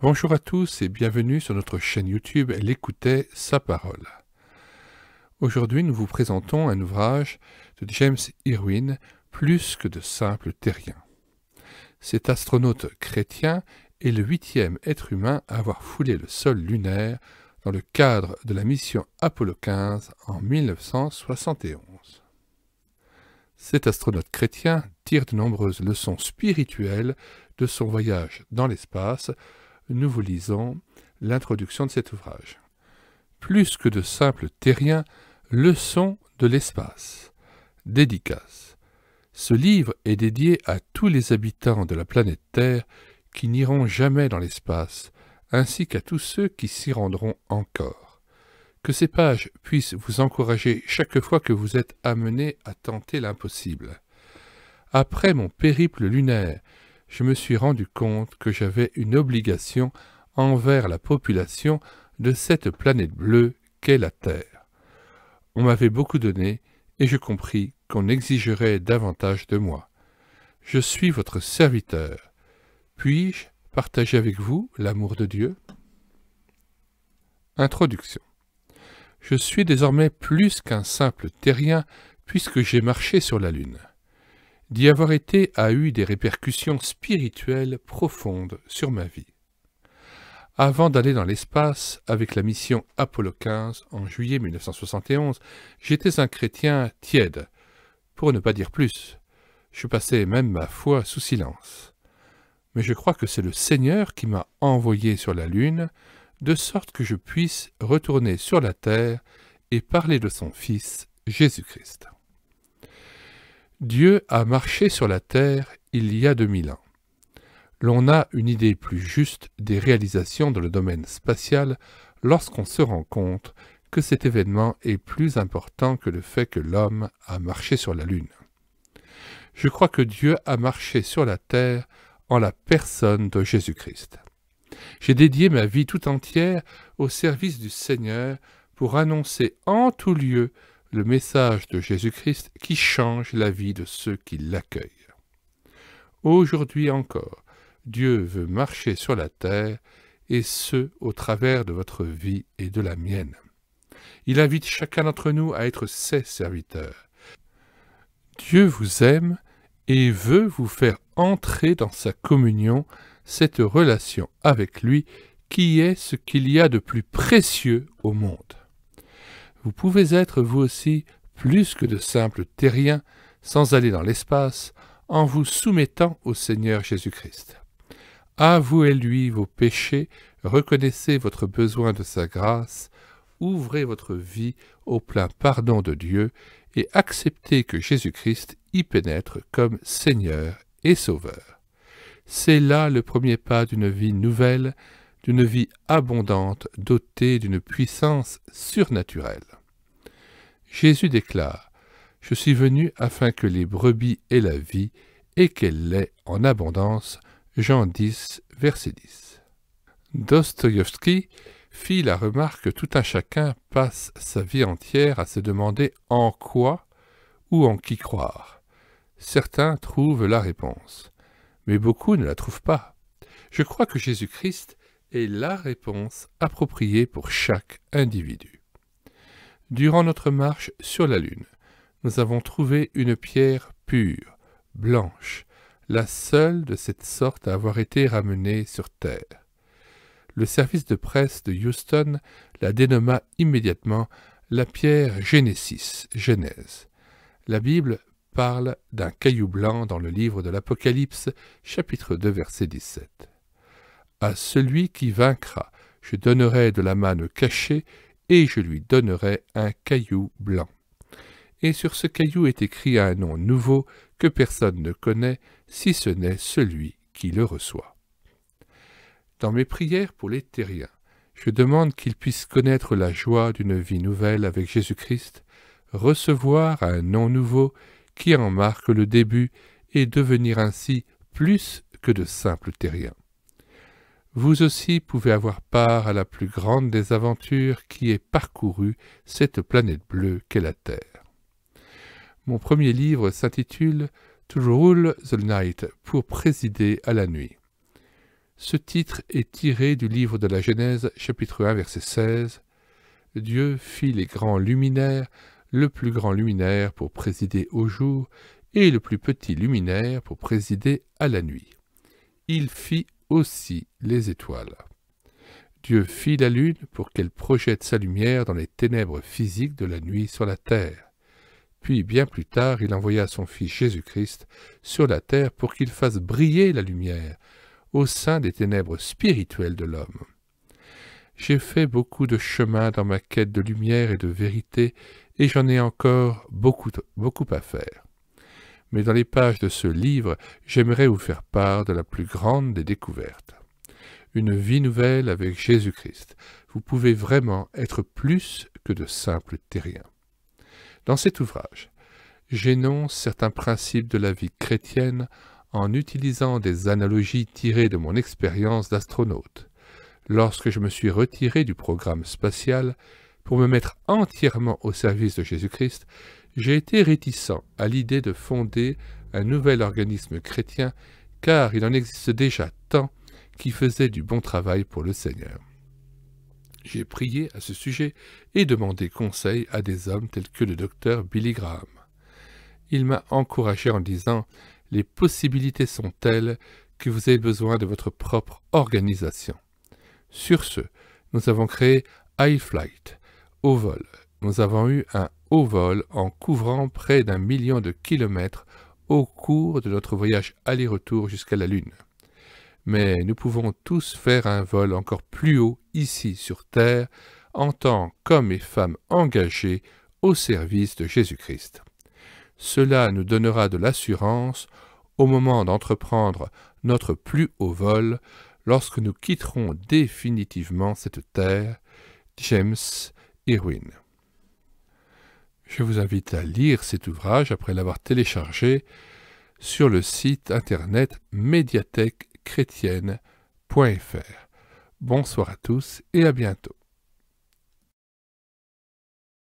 Bonjour à tous et bienvenue sur notre chaîne YouTube L'écoutait sa parole. Aujourd'hui, nous vous présentons un ouvrage de James Irwin, Plus que de simples terriens. Cet astronaute chrétien est le huitième être humain à avoir foulé le sol lunaire dans le cadre de la mission Apollo 15 en 1971. Cet astronaute chrétien tire de nombreuses leçons spirituelles de son voyage dans l'espace nous vous lisons l'introduction de cet ouvrage. Plus que de simples terriens, leçons de l'espace. Dédicace. Ce livre est dédié à tous les habitants de la planète Terre qui n'iront jamais dans l'espace, ainsi qu'à tous ceux qui s'y rendront encore. Que ces pages puissent vous encourager chaque fois que vous êtes amené à tenter l'impossible. Après mon périple lunaire, je me suis rendu compte que j'avais une obligation envers la population de cette planète bleue qu'est la Terre. On m'avait beaucoup donné et je compris qu'on exigerait davantage de moi. Je suis votre serviteur. Puis-je partager avec vous l'amour de Dieu Introduction. Je suis désormais plus qu'un simple terrien puisque j'ai marché sur la Lune d'y avoir été a eu des répercussions spirituelles profondes sur ma vie. Avant d'aller dans l'espace avec la mission Apollo 15 en juillet 1971, j'étais un chrétien tiède, pour ne pas dire plus. Je passais même ma foi sous silence. Mais je crois que c'est le Seigneur qui m'a envoyé sur la Lune, de sorte que je puisse retourner sur la terre et parler de son Fils Jésus-Christ. Dieu a marché sur la terre il y a 2000 ans. L'on a une idée plus juste des réalisations dans le domaine spatial lorsqu'on se rend compte que cet événement est plus important que le fait que l'homme a marché sur la Lune. Je crois que Dieu a marché sur la terre en la personne de Jésus-Christ. J'ai dédié ma vie tout entière au service du Seigneur pour annoncer en tout lieu le message de Jésus-Christ qui change la vie de ceux qui l'accueillent. Aujourd'hui encore, Dieu veut marcher sur la terre, et ce, au travers de votre vie et de la mienne. Il invite chacun d'entre nous à être ses serviteurs. Dieu vous aime et veut vous faire entrer dans sa communion, cette relation avec lui, qui est ce qu'il y a de plus précieux au monde vous pouvez être vous aussi plus que de simples terriens sans aller dans l'espace en vous soumettant au Seigneur Jésus-Christ. Avouez-lui vos péchés, reconnaissez votre besoin de sa grâce, ouvrez votre vie au plein pardon de Dieu et acceptez que Jésus-Christ y pénètre comme Seigneur et Sauveur. C'est là le premier pas d'une vie nouvelle d'une vie abondante dotée d'une puissance surnaturelle. Jésus déclare Je suis venu afin que les brebis aient la vie et qu'elle l'ait en abondance. Jean 10, verset 10. Dostoïevski fit la remarque que tout un chacun passe sa vie entière à se demander en quoi ou en qui croire. Certains trouvent la réponse, mais beaucoup ne la trouvent pas. Je crois que Jésus-Christ et la réponse appropriée pour chaque individu. Durant notre marche sur la Lune, nous avons trouvé une pierre pure, blanche, la seule de cette sorte à avoir été ramenée sur Terre. Le service de presse de Houston la dénomma immédiatement la pierre Genesis. Genèse. La Bible parle d'un caillou blanc dans le livre de l'Apocalypse, chapitre 2, verset 17 à celui qui vaincra. Je donnerai de la manne cachée, et je lui donnerai un caillou blanc. Et sur ce caillou est écrit un nom nouveau que personne ne connaît, si ce n'est celui qui le reçoit. Dans mes prières pour les terriens, je demande qu'ils puissent connaître la joie d'une vie nouvelle avec Jésus-Christ, recevoir un nom nouveau qui en marque le début et devenir ainsi plus que de simples terriens vous aussi pouvez avoir part à la plus grande des aventures qui ait parcouru cette planète bleue qu'est la Terre. Mon premier livre s'intitule To Rule the Night pour présider à la nuit. Ce titre est tiré du livre de la Genèse, chapitre 1, verset 16. Dieu fit les grands luminaires, le plus grand luminaire pour présider au jour, et le plus petit luminaire pour présider à la nuit. Il fit aussi les étoiles. Dieu fit la lune pour qu'elle projette sa lumière dans les ténèbres physiques de la nuit sur la terre. Puis bien plus tard, il envoya son Fils Jésus-Christ sur la terre pour qu'il fasse briller la lumière au sein des ténèbres spirituelles de l'homme. J'ai fait beaucoup de chemin dans ma quête de lumière et de vérité, et j'en ai encore beaucoup, beaucoup à faire mais dans les pages de ce livre, j'aimerais vous faire part de la plus grande des découvertes. Une vie nouvelle avec Jésus-Christ. Vous pouvez vraiment être plus que de simples terriens. Dans cet ouvrage, j'énonce certains principes de la vie chrétienne en utilisant des analogies tirées de mon expérience d'astronaute, lorsque je me suis retiré du programme spatial pour me mettre entièrement au service de Jésus-Christ, j'ai été réticent à l'idée de fonder un nouvel organisme chrétien, car il en existe déjà tant qui faisaient du bon travail pour le Seigneur. J'ai prié à ce sujet et demandé conseil à des hommes tels que le docteur Billy Graham. Il m'a encouragé en disant « Les possibilités sont telles que vous avez besoin de votre propre organisation. » Sur ce, nous avons créé High Flight au vol. Nous avons eu un vol en couvrant près d'un million de kilomètres au cours de notre voyage aller-retour jusqu'à la Lune. Mais nous pouvons tous faire un vol encore plus haut ici sur Terre en tant qu'hommes et femmes engagés au service de Jésus-Christ. Cela nous donnera de l'assurance au moment d'entreprendre notre plus haut vol lorsque nous quitterons définitivement cette terre. James Irwin. Je vous invite à lire cet ouvrage après l'avoir téléchargé sur le site internet médiathèquechrétienne.fr. Bonsoir à tous et à bientôt.